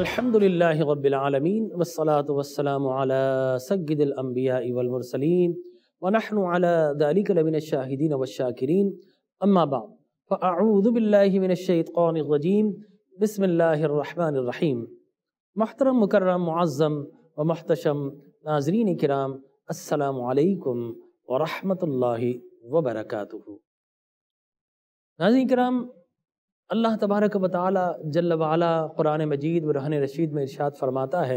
अल्हम्दुलिल्लाहि रब्बिल आलमीन वस्सलातु वस्सलामु अला सय्यिदिल अंबिया वल मुरसलीन व नहनु ذلك लमिन शाहिदीन वशाकिरीन अम्मा बा फअऊदु बिल्लाहि मिनश शैतानिर रजीम बिस्मिल्लाहिर रहमानिर रहीम मोहतरम मुकर्रम मुअज्जम व मोहतशम नाजरीन किराम अस्सलाम वालेकुम व रहमतुल्लाहि व बरकातुहू नाज़रीन अल्लाह तबारक वाल जल कुरान मजीद बुरहान रशीद में इर्शाद फरमाता है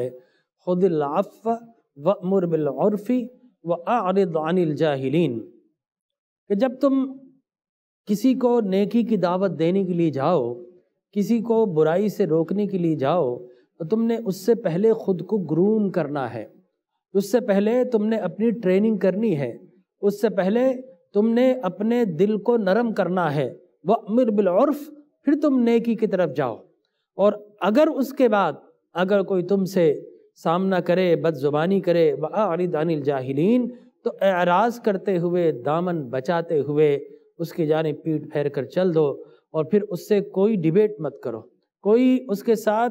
खुदलाफ़ व मुरबिलफ़ी व आरदानजाहलीन कि जब तुम किसी को नेकी की दावत देने के लिए जाओ किसी को बुराई से रोकने के लिए जाओ तो तुमने उससे पहले ख़ुद को ग्रूम करना है उससे पहले तुमने अपनी ट्रेनिंग करनी है उससे पहले तुमने अपने दिल को नरम करना है वह अमिर बिलौरफ़ फिर तुम नेकी की तरफ जाओ और अगर उसके बाद अगर कोई तुमसे सामना करे बदजुबानी करे दानिल जाहिलीन तो एराज करते हुए दामन बचाते हुए उसकी जाने पीट फेर कर चल दो और फिर उससे कोई डिबेट मत करो कोई उसके साथ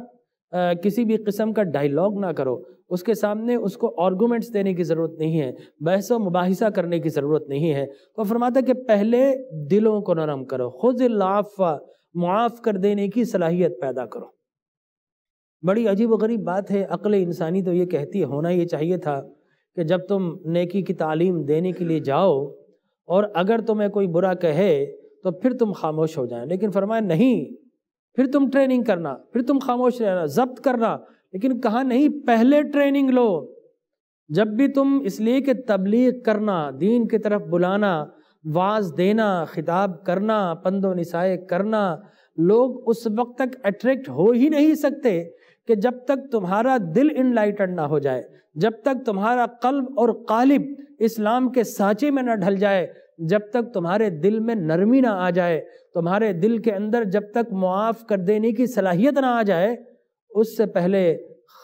आ, किसी भी किस्म का डायलॉग ना करो उसके सामने उसको आर्गूमेंट्स देने की ज़रूरत नहीं है बहस व मुबाहिसा करने की ज़रूरत नहीं है तो फरमाता कि पहले दिलों को नरम करो खुद लाफा मुआफ़ कर देने की सलाहियत पैदा करो बड़ी अजीब गरीब बात है अक्ल इंसानी तो ये कहती है होना ये चाहिए था कि जब तुम नेकी की तालीम देने के लिए जाओ और अगर तुम्हें कोई बुरा कहे तो फिर तुम खामोश हो जाए लेकिन फरमाए नहीं फिर तुम ट्रेनिंग करना फिर तुम खामोश रहना जब्त करना लेकिन कहा नहीं पहले ट्रेनिंग लो जब भी तुम इसलिए कि तबलीग करना दीन की तरफ बुलाना वाज देना खिताब करना पंदो नसाए करना लोग उस वक्त तक अट्रैक्ट हो ही नहीं सकते कि जब तक तुम्हारा दिल इनलाइटेड ना हो जाए जब तक तुम्हारा कल्ब और कालिब इस्लाम के सांचे में ना ढल जाए जब तक तुम्हारे दिल में नरमी ना आ जाए तुम्हारे दिल के अंदर जब तक मुआफ़ कर देने की सलाहियत ना आ जाए उससे पहले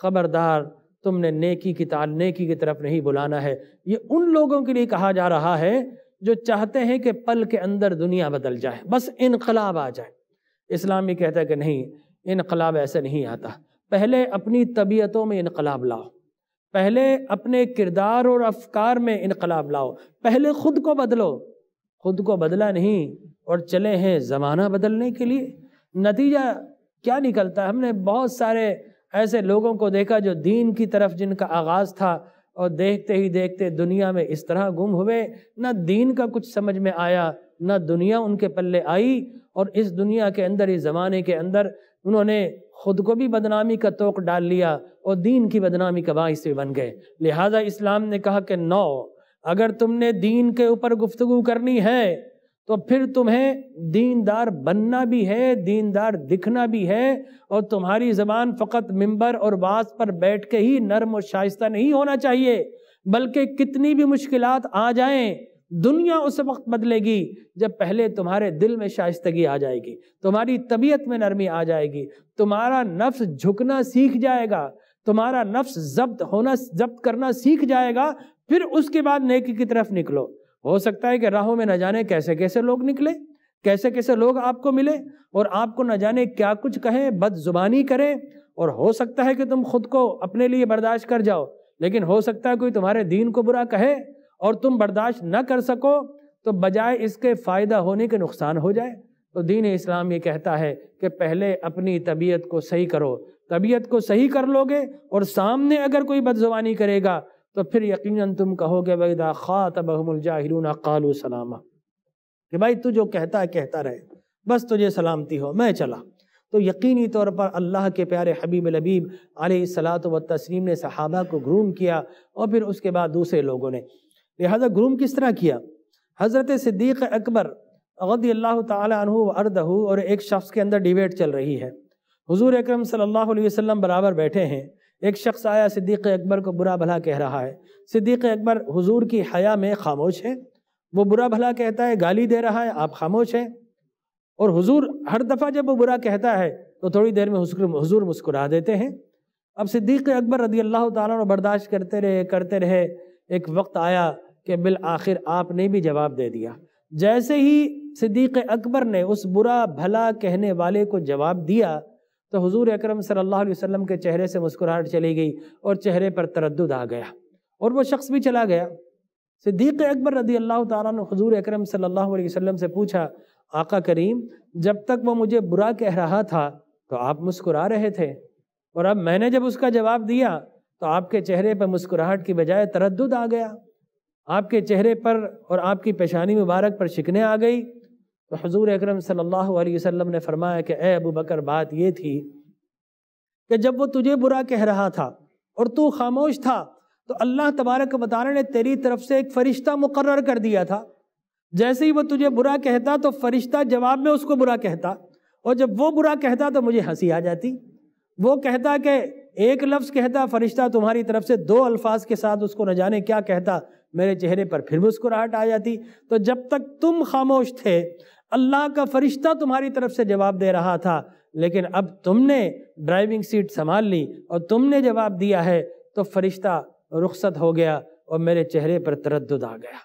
ख़बरदार तुमने नेकी की ताल नेकी की तरफ नहीं बुलाना है ये उन लोगों के लिए कहा जा रहा है जो चाहते हैं कि पल के अंदर दुनिया बदल जाए बस इनकलाब आ जाए इस्लाम भी कहता है कि नहीं इनकलाब ऐसे नहीं आता पहले अपनी तबीयतों में इनकलाब लाओ पहले अपने किरदार और अफकार में इनकलाब लाओ पहले खुद को बदलो खुद को बदला नहीं और चले हैं ज़माना बदलने के लिए नतीजा क्या निकलता है हमने बहुत सारे ऐसे लोगों को देखा जो दीन की तरफ जिनका आगाज़ था और देखते ही देखते दुनिया में इस तरह गुम हुए न दीन का कुछ समझ में आया न दुनिया उनके पल्ले आई और इस दुनिया के अंदर इस ज़माने के अंदर उन्होंने खुद को भी बदनामी का तोक डाल लिया और दीन की बदनामी का बायस भी बन गए लिहाजा इस्लाम ने कहा कि नौ अगर तुमने दीन के ऊपर गुफ्तु करनी है तो फिर तुम्हें दीनदार बनना भी है दीनदार दिखना भी है और तुम्हारी ज़बान फ़कत मिंबर और बास पर बैठ के ही नरम और शाइस्ता नहीं होना चाहिए बल्कि कितनी भी मुश्किल आ जाएं दुनिया उस वक्त बदलेगी जब पहले तुम्हारे दिल में शाइस्तगी आ जाएगी तुम्हारी तबीयत में नरमी आ जाएगी तुम्हारा नफ्स झुकना सीख जाएगा तुम्हारा नफ्स जब्त होना जब्त करना सीख जाएगा फिर उसके बाद नेकी की तरफ निकलो हो सकता है कि राहों में न जाने कैसे कैसे लोग निकले कैसे कैसे लोग आपको मिले और आपको न जाने क्या कुछ कहें बदजुबानी करें और हो सकता है कि तुम खुद को अपने लिए बर्दाश्त कर जाओ लेकिन हो सकता है कोई तुम्हारे दीन को बुरा कहे और तुम बर्दाश्त न कर सको तो बजाय इसके फ़ायदा होने के नुकसान हो जाए तो दीन इस्लाम ये कहता है कि पहले अपनी तबीयत को सही करो तबीयत को सही कर लोगे और सामने अगर कोई बदजुबानी करेगा तो फिर यकीनन तुम कहोगे खा तब ख़ातबहमुलजाहिलून कालू सलामा कि भाई तू जो कहता है कहता रहे बस तुझे सलामती हो मैं चला तो यकीनी तौर पर अल्लाह के प्यारे हबीब लबीब सलात व तस्लीम ने सहाबा को ग्रूम किया और फिर उसके बाद दूसरे लोगों ने लिहाजा ग्रूम किस तरह किया हज़रत सिद्दीक़ अकबर रदी अल्लाह तहु अर्दहू और एक शख्स के अंदर डिबेट चल रही है हुजूर अकरम सल्लल्लाहु अलैहि वसल्लम बराबर बैठे हैं एक शख्स आया सिद्दीक़ अकबर को बुरा भला कह रहा है सिद्दीक़ अकबर हुजूर की हया में खामोश है वो बुरा भला कहता है गाली दे रहा है आप खामोश हैं और हुजूर हर दफ़ा जब वो बुरा कहता है तो थोड़ी देर में हुजूर मुस्कुरा देते हैं अब सिद्दीक़ अकबर रदी अल्लाह ताला बर्दाश्त करते रहे करते रहे एक वक्त आया कि बिल आखिर आपने भी जवाब दे दिया जैसे ही सिद्दीक़ अकबर ने उस बुरा भला कहने वाले को जवाब दिया तो हुजूर अकरम सल्लल्लाहु अलैहि वसल्लम के चेहरे से मुस्कुराहट चली गई और चेहरे पर तरद आ गया और वो शख्स भी चला गया सिद्दीक अकबर रदी अल्लाह तजूर हजूर अक्रम सल्लल्लाहु अलैहि वसल्लम से पूछा आका करीम जब तक वो मुझे बुरा कह रहा था तो आप मुस्कुरा रहे थे और अब मैंने जब उसका जवाब दिया तो आपके चेहरे पर मुस्कुराहट की बजाय तरद आ गया आपके चेहरे पर और आपकी पेशानी मुबारक पर शिकने आ गई तो हजूर अक्रम सल्लल्लाहु ने फरमाया कि ए अबू बकर बात यह थी कि जब वो तुझे बुरा कह रहा था और तू खामोश था तो अल्लाह तबारक बतारा ने तेरी तरफ से एक फ़रिश्ता मुकर कर दिया था जैसे ही वो तुझे बुरा कहता तो फ़रिश्ता जवाब में उसको बुरा कहता और जब वो बुरा कहता तो मुझे हंसी आ जाती वो कहता कि एक लफ्ज़ कहता फ़रिश्ता तुम्हारी तरफ से दो अल्फाज के साथ उसको न जाने क्या कहता मेरे चेहरे पर फिर मुस्कुराहट आ जाती तो जब तक तुम खामोश थे अल्लाह का फरिश्ता तुम्हारी तरफ से जवाब दे रहा था लेकिन अब तुमने ड्राइविंग सीट संभाल ली और तुमने जवाब दिया है तो फरिश्ता रुखसत हो गया और मेरे चेहरे पर तरद आ गया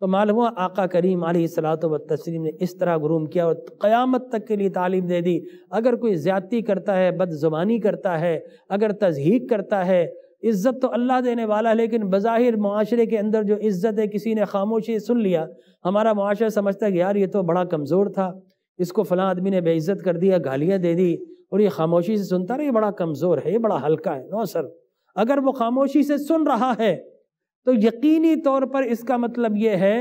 तो मालूम हुआ आका करीम सलात व तस्लीम ने इस तरह ग्रूम किया और क़यामत तक के लिए तालीम दे दी अगर कोई ज़्यादती करता है बदजुबानी करता है अगर तजहीक करता है इज़्ज़त तो अल्लाह देने वाला है लेकिन बज़ाहिर माशरे के अंदर जो इज़्ज़त है किसी ने खामोशी सुन लिया हमारा माशरा समझता है कि यार ये तो बड़ा कमज़ोर था इसको फ़लाँ आदमी ने बेइज़्ज़त कर दिया गालियाँ दे दी और ये खामोशी से सुनता रहा ये बड़ा कमज़ोर है ये बड़ा हल्का है नो सर अगर वो खामोशी से सुन रहा है तो यकीनी तौर पर इसका मतलब ये है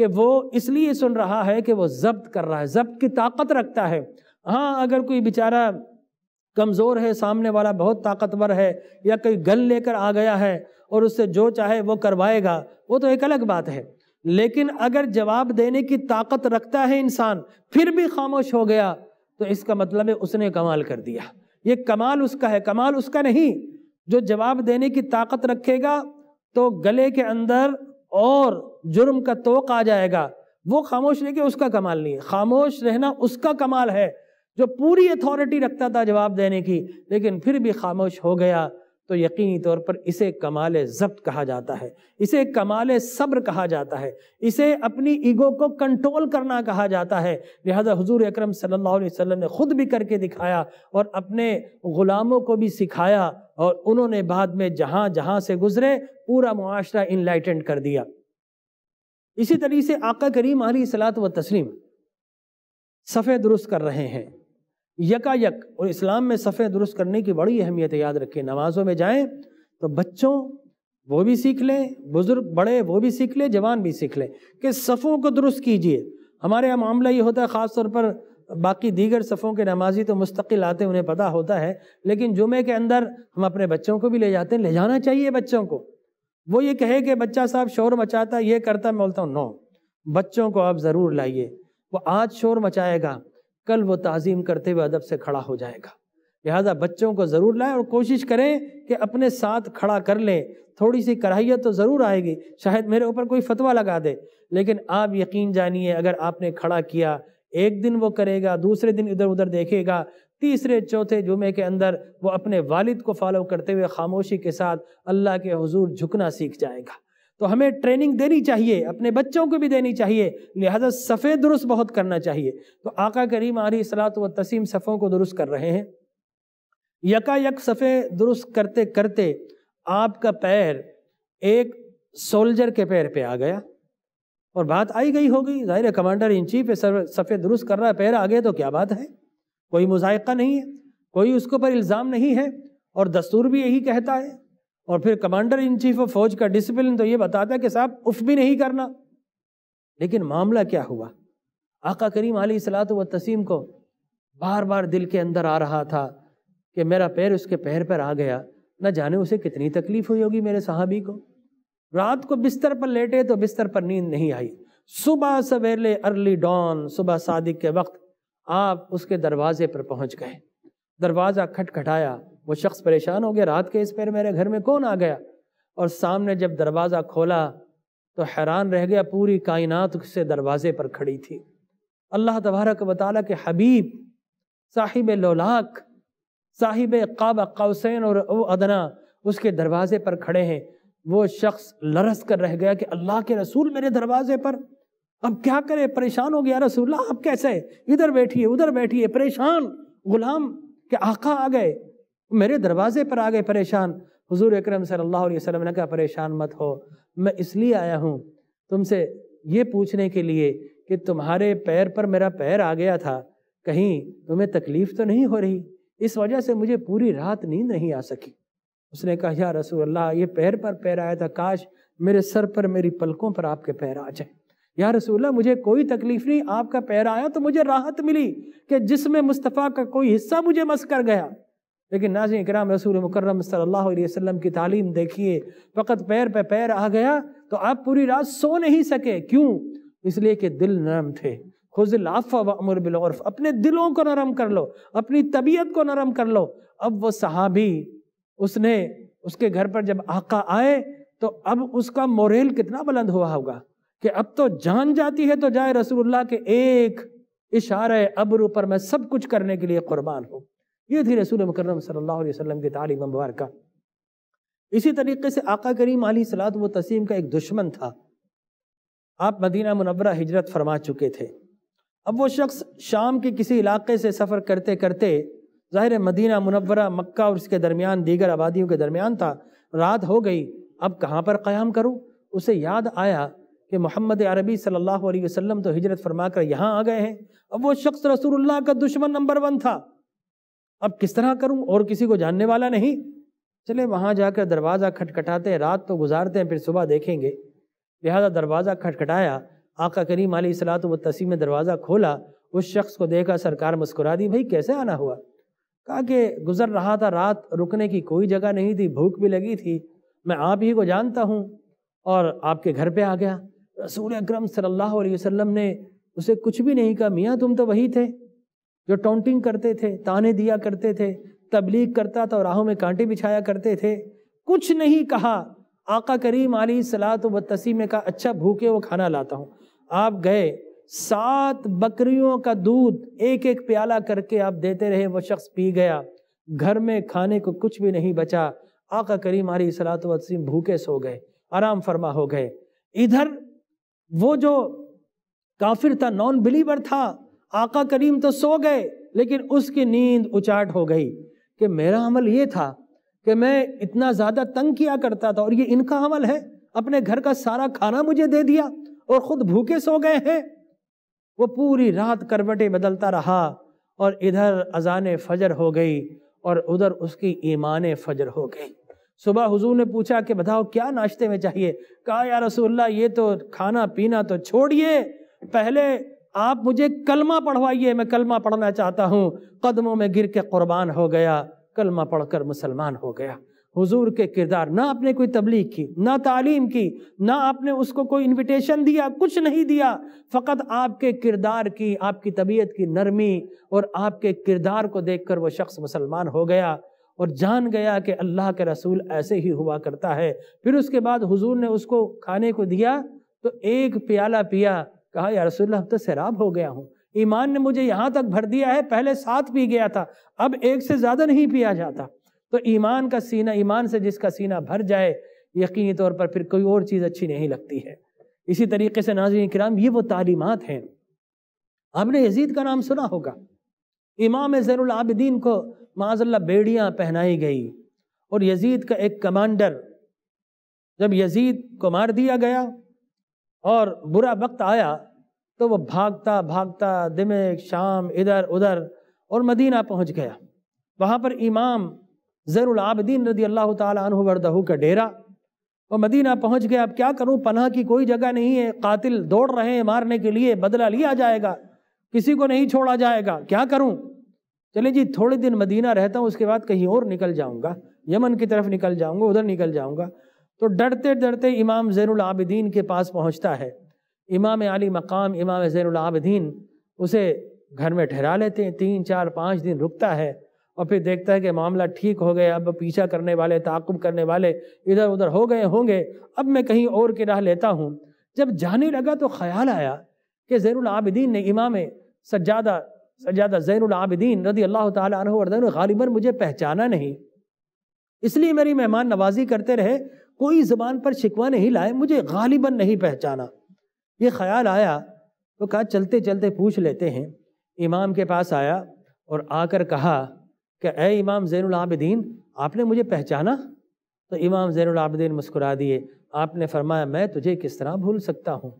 कि वो इसलिए सुन रहा है कि वो जब्त कर रहा है जब्त की ताकत रखता है हाँ अगर कोई बेचारा कमज़ोर है सामने वाला बहुत ताकतवर है या कोई गल लेकर आ गया है और उससे जो चाहे वो करवाएगा वो तो एक अलग बात है लेकिन अगर जवाब देने की ताकत रखता है इंसान फिर भी खामोश हो गया तो इसका मतलब है उसने कमाल कर दिया ये कमाल उसका है कमाल उसका नहीं जो जवाब देने की ताकत रखेगा तो गले के अंदर और जुर्म का तोक आ जाएगा वो खामोश रह उसका कमाल नहीं है खामोश रहना उसका कमाल है जो पूरी अथॉरिटी रखता था जवाब देने की लेकिन फिर भी खामोश हो गया तो यकीनी तौर पर इसे कमाल जब्त कहा जाता है इसे कमाल सब्र कहा जाता है इसे अपनी ईगो को कंट्रोल करना कहा जाता है लिहाजा हजूर अक्रम सल्लल्लाहु ने खुद भी करके दिखाया और अपने ग़ुलामों को भी सिखाया और उन्होंने बाद में जहाँ जहाँ से गुजरे पूरा मुआरा इनलाइटेंड कर दिया इसी तरीके से आका करीम आली सलात व तस्लीम सफ़े दुरुस्त कर रहे हैं यकायक और इस्लाम में सफ़े दुरुस्त करने की बड़ी अहमियत याद रखें नमाज़ों में जाएं तो बच्चों वो भी सीख लें बुज़ुर्ग बड़े वो भी सीख लें जवान भी सीख लें कि सफ़ों को दुरुस्त कीजिए हमारे यहाँ मामला ये होता है ख़ास तौर पर बाकी दीगर सफ़ों के नमाजी तो मुस्तकिल आते उन्हें पता होता है लेकिन जुमे के अंदर हम अपने बच्चों को भी ले जाते हैं ले जाना चाहिए बच्चों को वो ये कहे कि बच्चा साहब शोर मचाता ये करता मैं बोलता हूँ नो बच्चों को आप ज़रूर लाइए वो आज शोर मचाएगा कल वो तज़ीम करते हुए अदब से खड़ा हो जाएगा लिहाजा बच्चों को ज़रूर लाएं और कोशिश करें कि अपने साथ खड़ा कर लें थोड़ी सी कढ़ाइय तो ज़रूर आएगी शायद मेरे ऊपर कोई फतवा लगा दे लेकिन आप यकीन जानिए अगर आपने खड़ा किया एक दिन वो करेगा दूसरे दिन इधर उधर देखेगा तीसरे चौथे जुमे के अंदर वो अपने वालिद को फॉलो करते हुए खामोशी के साथ अल्लाह के हजूर झुकना सीख जाएगा तो हमें ट्रेनिंग देनी चाहिए अपने बच्चों को भी देनी चाहिए लिहाजा सफ़े दुरुस्त बहुत करना चाहिए तो आका करीम आरी सलात व तसीम सफ़ों को दुरुस्त कर रहे हैं यका यक सफ़े दुरुस्त करते करते आपका पैर एक सोल्जर के पैर पे आ गया और बात आई गई होगी जाहिर है कमांडर इन चीफ सफ़े दुरुस्त कर रहा है पैर आ गया तो क्या बात है कोई मुजायका नहीं है कोई उसके ऊपर इल्ज़ाम नहीं है और दस्तूर भी यही कहता है और फिर कमांडर इन चीफ ऑफ फौज का डिसिप्लिन तो ये बताता है कि साहब उफ भी नहीं करना लेकिन मामला क्या हुआ आका करीम अली सलात व तसीम को बार बार दिल के अंदर आ रहा था कि मेरा पैर उसके पैर पर आ गया न जाने उसे कितनी तकलीफ़ हुई होगी मेरे साहबी को रात को बिस्तर पर लेटे तो बिस्तर पर नींद नहीं आई सुबह सवेरे अर्ली डॉन सुबह सादिक के वक्त आप उसके दरवाजे पर पहुंच गए दरवाज़ा खटखटाया वो शख्स परेशान हो गया रात के इस पैर मेरे घर में कौन आ गया और सामने जब दरवाज़ा खोला तो हैरान रह गया पूरी कायनात उससे दरवाजे पर खड़ी थी अल्लाह तबारक बताला के हबीब साहिब लोलाक साहिब काब कौसैन और अदना उसके दरवाजे पर खड़े हैं वो शख्स लरस कर रह गया कि अल्लाह के रसूल मेरे दरवाजे पर अब क्या करे परेशान हो गया रसूल्ला आप कैसे इधर बैठिए उधर बैठिए परेशान गुलाम के आका आ गए मेरे दरवाजे पर आ गए परेशान हुजूर अकरम सल्लल्लाहु अलैहि वसल्लम ने कहा परेशान मत हो मैं इसलिए आया हूँ तुमसे ये पूछने के लिए कि तुम्हारे पैर पर मेरा पैर आ गया था कहीं तुम्हें तकलीफ़ तो नहीं हो रही इस वजह से मुझे पूरी रात नींद नहीं आ सकी उसने कहा या रसूल अल्लाह ये पैर पर पैर आया था काश मेरे सर पर मेरी पलकों पर आपके पैर आ जाए या रसूल्ला मुझे कोई तकलीफ नहीं आपका पैर आया तो मुझे राहत मिली कि जिसमें मुस्तफ़ा का कोई हिस्सा मुझे मस कर गया लेकिन नाज कराम रसूल मुकर्रम सल्लल्लाहु अलैहि वसल्लम की तालीम देखिए फ़कत पैर पे पैर आ गया तो आप पूरी रात सो नहीं सके क्यों इसलिए कि दिल नरम थे खुजिल आफ़ा व अमर बिलौरफ अपने दिलों को नरम कर लो अपनी तबीयत को नरम कर लो अब वो सहाबी उसने उसके घर पर जब आका आए तो अब उसका मोरेल कितना बुलंद हुआ होगा कि अब तो जान जाती है तो जाए रसूल्ला के एक इशारे अब्रू पर मैं सब कुछ करने के लिए कुर्बान हूँ ये थी रसूल मकरम सल्लल्लाहु अलैहि वसल्लम की तालीम मुबारक इसी तरीके से आका करीम अली सलात व तसीम का एक दुश्मन था आप मदीना मुनवरा हिजरत फरमा चुके थे अब वो शख्स शाम के किसी इलाके से सफ़र करते करते ज़ाहिर मदीना मुनवरा मक्का और उसके दरमियान दीगर आबादियों के दरमियान था रात हो गई अब कहाँ पर क़्याम करूँ उसे याद आया कि मोहम्मद अरबी सल्लल्लाहु अलैहि वसल्लम तो हिजरत फरमा कर यहाँ आ गए हैं अब वो शख्स रसूलुल्लाह का दुश्मन नंबर वन था अब किस तरह करूं और किसी को जानने वाला नहीं चले वहां जाकर दरवाज़ा खटखटाते रात तो गुजारते हैं फिर सुबह देखेंगे लिहाजा दरवाज़ा खटखटाया आका करीम अली सलात व तसीम दरवाज़ा खोला उस शख्स को देखा सरकार मुस्कुरा दी भाई कैसे आना हुआ कहा कि गुजर रहा था रात रुकने की कोई जगह नहीं थी भूख भी लगी थी मैं आप ही को जानता हूँ और आपके घर पे आ गया रसूल अक्रम सल्लल्लाहु अलैहि वसल्लम ने उसे कुछ भी नहीं कहा मियाँ तुम तो वही थे जो टोंटिंग करते थे ताने दिया करते थे तबलीग करता था राहों में कांटे बिछाया करते थे कुछ नहीं कहा आका करीम आली सलात व तसीमे का अच्छा भूखे वो खाना लाता हूँ आप गए सात बकरियों का दूध एक एक प्याला करके आप देते रहे वो शख्स पी गया घर में खाने को कुछ भी नहीं बचा आका करीम आली सलात वसीम भूखे सो गए आराम फरमा हो गए इधर वो जो काफिर था नॉन बिलीवर था आका करीम तो सो गए लेकिन उसकी नींद उचाट हो गई कि मेरा अमल ये था कि मैं इतना ज़्यादा तंग किया करता था और ये इनका अमल है अपने घर का सारा खाना मुझे दे दिया और ख़ुद भूखे सो गए हैं वो पूरी रात करवटें बदलता रहा और इधर अजान फजर हो गई और उधर उसकी ईमान फजर हो गई सुबह हुजूर ने पूछा कि बताओ क्या नाश्ते में चाहिए कहा या रसूल्ला ये तो खाना पीना तो छोड़िए पहले आप मुझे कलमा पढ़वाइए मैं कलमा पढ़ना चाहता हूँ कदमों में गिर के कुर्बान हो गया कलमा पढ़कर मुसलमान हो गया हुजूर के किरदार ना आपने कोई तबलीग की ना तालीम की ना आपने उसको कोई इनविटेशन दिया कुछ नहीं दिया फ़कत आपके किरदार की आपकी तबीयत की नरमी और आपके किरदार को देखकर वो शख्स मुसलमान हो गया और जान गया कि अल्लाह के रसूल ऐसे ही हुआ करता है फिर उसके बाद हुजूर ने उसको खाने को दिया तो एक प्याला पिया कहा या रसूल हम तो सैराब हो गया हूँ ईमान ने मुझे यहाँ तक भर दिया है पहले सात पी गया था अब एक से ज़्यादा नहीं पिया जाता तो ईमान का सीना ईमान से जिसका सीना भर जाए यकीनी तौर पर फिर कोई और चीज़ अच्छी नहीं लगती है इसी तरीके से नाजन कराम ये वो तालीमत हैं आपने यजीद का नाम सुना होगा इमाम ज़ैनआबदीन को माजल्ला बेड़ियाँ पहनाई गई और यजीद का एक कमांडर जब यजीद को मार दिया गया और बुरा वक्त आया तो वह भागता भागता दिमे शाम इधर उधर और मदीना पहुंच गया वहाँ पर इमाम आबदीन रदी अल्लाह तु का डेरा वो मदीना पहुँच गया अब क्या करूँ पनाह की कोई जगह नहीं है कातिल दौड़ रहे हैं मारने के लिए बदला लिया जाएगा किसी को नहीं छोड़ा जाएगा क्या करूँ चले जी थोड़े दिन मदीना रहता हूँ उसके बाद कहीं और निकल जाऊँगा यमन की तरफ निकल जाऊँगा उधर निकल जाऊँगा तो डरते डरते इमाम आबिदीन के पास पहुँचता है इमाम अली मकाम इमाम ज़ैनआबदीन उसे घर में ठहरा लेते हैं तीन चार पाँच दिन रुकता है और फिर देखता है कि मामला ठीक हो गया अब पीछा करने वाले ताकुब करने वाले इधर उधर हो गए होंगे अब मैं कहीं और के राह लेता हूँ जब जाने लगा तो ख्याल आया कि ज़ैन ज़ैनआबदीन ने इमाम सज्जादा सज्जादा ज़ैनआबदीन रदी अल्लाह तन गालिबन मुझे पहचाना नहीं इसलिए मेरी मेहमान नवाजी करते रहे कोई ज़बान पर शिकवा नहीं लाए मुझे गालिबन नहीं पहचाना ये ख्याल आया तो कहा चलते चलते पूछ लेते हैं इमाम के पास आया और आकर कहा कि ए इमाम ज़ैनआबदीन आपने मुझे पहचाना तो इमाम ज़ैनआबदीन मुस्कुरा दिए आपने फरमाया मैं तुझे किस तरह भूल सकता हूँ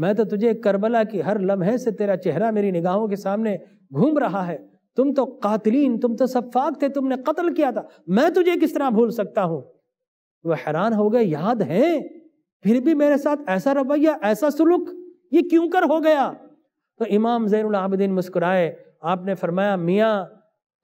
मैं तो तुझे करबला की हर लम्हे से तेरा चेहरा मेरी निगाहों के सामने घूम रहा है तुम तो कातलीन तुम तो सफाक थे तुमने कत्ल किया था मैं तुझे किस तरह भूल सकता हूँ वह हैरान हो गए याद हैं फिर भी मेरे साथ ऐसा रवैया ऐसा सुलूक ये क्यों कर हो गया तो इमाम जैन आबदीन मुस्कुराए आपने फरमाया मियाँ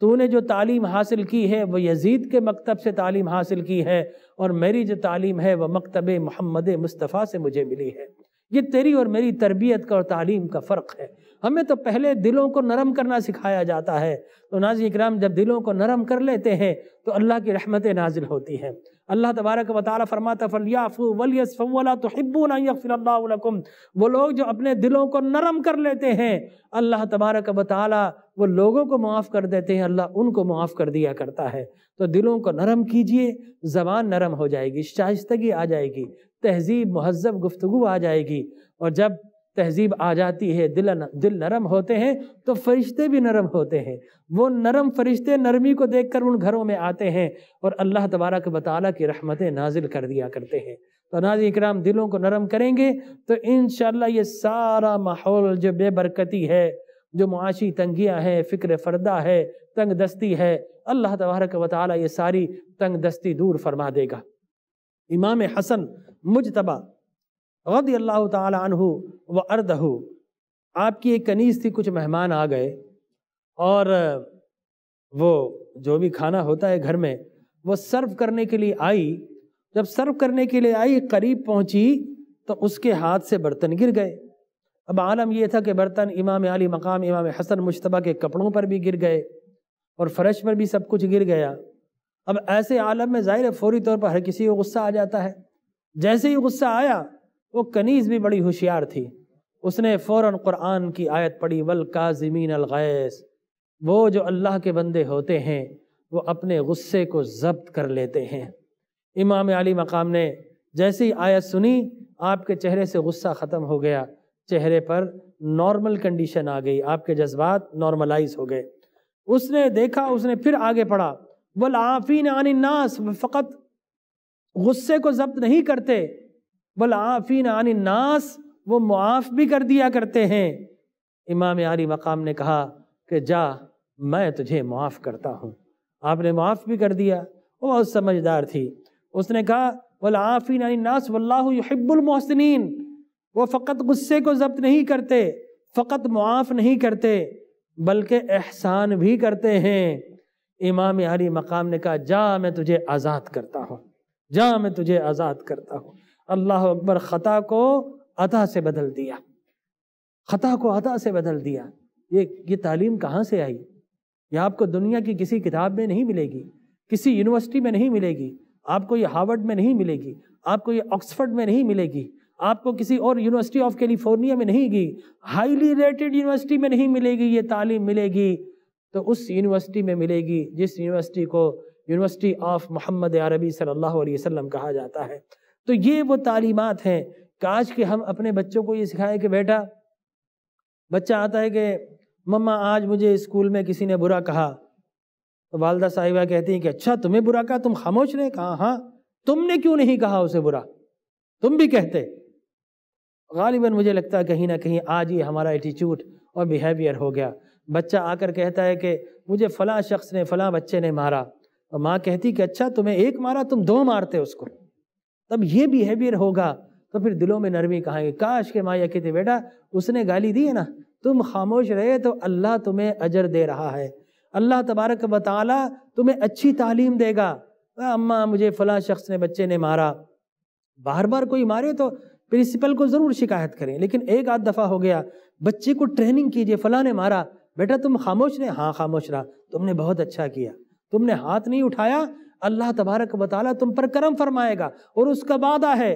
तूने जो तालीम हासिल की है वह यजीद के मकतब से तालीम हासिल की है और मेरी जो तालीम है वह मकतब महमद मुस्तफ़ा से मुझे मिली है ये तेरी और मेरी तरबियत का और तालीम का फ़र्क है हमें तो पहले दिलों को नरम करना सिखाया जाता है तो नाजी इकराम जब दिलों को नरम कर लेते हैं तो अल्लाह की रहमतें नाजिल होती हैं अल्लाह तबारक व ताली फरमाता फलियाफ़ू वलियला तो हिब्बुनाकम वो लोग जो अपने दिलों को नरम कर लेते हैं अल्लाह तबारक व ताली वो लोगों को माफ़ कर देते हैं अल्लाह उनको माफ़ कर दिया करता है तो दिलों को नरम कीजिए ज़बान नरम हो जाएगी शाइतगी आ जाएगी तहजीब महजब गुफ्तु आ जाएगी और जब तहजीब आ जाती है दिल दिल नरम होते हैं तो फरिश्ते भी नरम होते हैं वो नरम फरिश्ते नरमी को देखकर उन घरों में आते हैं और अल्लाह तबारक बताल की रहमतें नाजिल कर दिया करते हैं तो नाजी इक्राम दिलों को नरम करेंगे तो इन ये सारा माहौल जो बेबरकती है जो मुआशी तंगियाँ हैं फ़िक्र फरदा है तंग दस्ती है अल्लाह तबारक वाली ये सारी तंग दस्ती दूर फरमा देगा इमाम हसन मुजतबा रदी अल्लाह तहु व अर्दहु आपकी एक कनीज थी कुछ मेहमान आ गए और वो जो भी खाना होता है घर में वो सर्व करने के लिए आई जब सर्व करने के लिए आई करीब पहुंची तो उसके हाथ से बर्तन गिर गए अब आलम यह था कि बर्तन इमाम अली मकाम इमाम हसन मुशतबा के कपड़ों पर भी गिर गए और फर्श पर भी सब कुछ गिर गया अब ऐसे आलम में ज़ाहिर फौरी तौर पर हर किसी को गुस्सा आ जाता है जैसे ही गुस्सा आया वो कनीज भी बड़ी होशियार थी उसने फ़ौरन कुरान की आयत पढ़ी वल काजमीन अलगैस वो जो अल्लाह के बंदे होते हैं वो अपने गुस्से को जब्त कर लेते हैं इमाम अली मकाम ने जैसी आयत सुनी आपके चेहरे से गुस्सा ख़त्म हो गया चेहरे पर नॉर्मल कंडीशन आ गई आपके जज्बात नॉर्मलाइज हो गए उसने देखा उसने फिर आगे पढ़ा वल आफ़ीन आन नास फ़कत गुस्से को जब्त नहीं करते बल आफिन आनी नास वो मुआफ भी कर दिया करते हैं इमाम आली मकाम ने कहा कि जा मैं तुझे मुआफ़ करता हूँ आपने मुआफ़ भी कर दिया वो बहुत समझदार थी उसने कहा बल आफ़िन आनी नास वल्लाहब्बुलमोहसिन वो फ़कत गुस्से को जब्त नहीं करते फ़कत मुआफ़ नहीं करते बल्कि एहसान भी करते हैं इमाम आली मकाम ने कहा जा मैं तुझे आज़ाद करता हूँ जहाँ मैं तुझे आज़ाद करता हूँ अल्लाह अकबर ख़ता को अता से बदल दिया ख़ता को अता से बदल दिया ये ये तालीम कहाँ से आई ये आपको दुनिया की किसी किताब में नहीं मिलेगी किसी यूनिवर्सिटी में नहीं मिलेगी आपको ये हार्वर्ड में नहीं मिलेगी आपको ये ऑक्सफर्ड में नहीं मिलेगी आपको किसी और यूनिवर्सिटी ऑफ कैलिफोर्निया में नहीं गई हाईली रेटेड यूनिवर्सिटी में नहीं मिलेगी ये तालीम मिलेगी तो उस यूनिवर्सिटी में मिलेगी जिस यूनिवर्सिटी को यूनिवर्सिटी ऑफ मोहम्मद अरबी सल्लल्लाहु अलैहि वसल्लम कहा जाता है तो ये वो तालीमत हैं काश के हम अपने बच्चों को ये सिखाएं कि बेटा बच्चा आता है कि मम्मा आज मुझे स्कूल में किसी ने बुरा कहा तो वालदा साहिबा कहती हैं कि अच्छा तुम्हें बुरा कहा तुम खामोश रहे कहा हाँ तुमने क्यों नहीं कहा उसे बुरा तुम भी कहते गालिबा मुझे लगता है कहीं ना कहीं आज ये हमारा एटीट्यूड और बिहेवियर हो गया बच्चा आकर कहता है कि मुझे फ़लाँ शख्स ने फ़लाँ बच्चे ने मारा और माँ कहती कि अच्छा तुम्हें एक मारा तुम दो मारते उसको तब ये बिहेवियर होगा तो फिर दिलों में नरमी कहेंगे काश के माँ यकी कहते बेटा उसने गाली दी है ना तुम खामोश रहे तो अल्लाह तुम्हें अजर दे रहा है अल्लाह तबारक बताला तुम्हें अच्छी तालीम देगा अम्मा मुझे फ़लाँ शख्स ने बच्चे ने मारा बार बार कोई मारे तो प्रिंसिपल को ज़रूर शिकायत करें लेकिन एक आध दफ़ा हो गया बच्चे को ट्रेनिंग कीजिए फला ने मारा बेटा तुम खामोश रहे हाँ खामोश रहा तुमने बहुत अच्छा किया तुमने हाथ नहीं उठाया अल्लाह तबारक वाली तुम पर करम फरमाएगा और उसका वादा है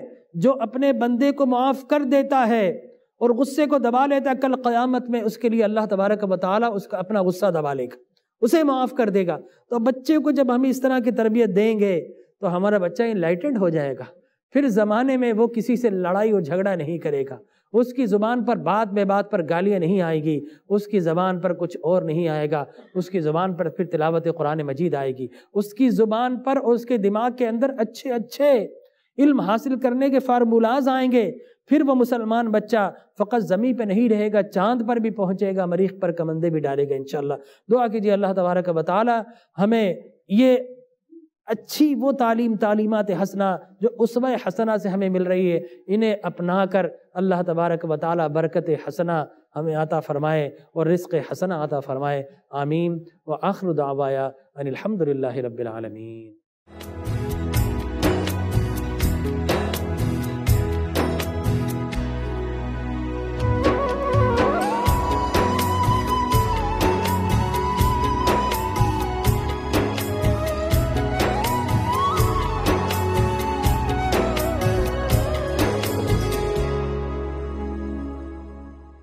जो अपने बंदे को माफ़ कर देता है और गुस्से को दबा लेता है कल क्यामत में उसके लिए अल्लाह तबारक वाली उसका अपना गुस्सा दबा लेगा उसे माफ़ कर देगा तो बच्चे को जब हम इस तरह की तरबियत देंगे तो हमारा बच्चा इनलाइटेंड हो जाएगा फिर ज़माने में वो किसी से लड़ाई और झगड़ा नहीं करेगा उसकी ज़ुबान पर बात बे बात पर गालियाँ नहीं आएगी उसकी ज़बान पर कुछ और नहीं आएगा उसकी ज़ुबान पर फिर तिलावत कुरान मजीद आएगी उसकी ज़ुबान पर और उसके दिमाग के अंदर अच्छे अच्छे इल्म हासिल करने के फार्मूलाज आएंगे फिर वह मुसलमान बच्चा फ़कत ज़मीं पर नहीं रहेगा चांद पर भी पहुँचेगा मरीख पर कमंदे भी डालेगा इन दुआ कीजिए अल्लाह तबारक बताल हमें ये अच्छी वो तालीम तालीमत हसना जो उसव हसना से हमें मिल रही है इन्हें अपना कर अल्लाह तबारक वाली बरकत हसना हमें आता फ़रमाए और रिस्क हसना आता फ़रमाए आमीन व आखर दावाया अनिलहमदिल्ला रबालमीन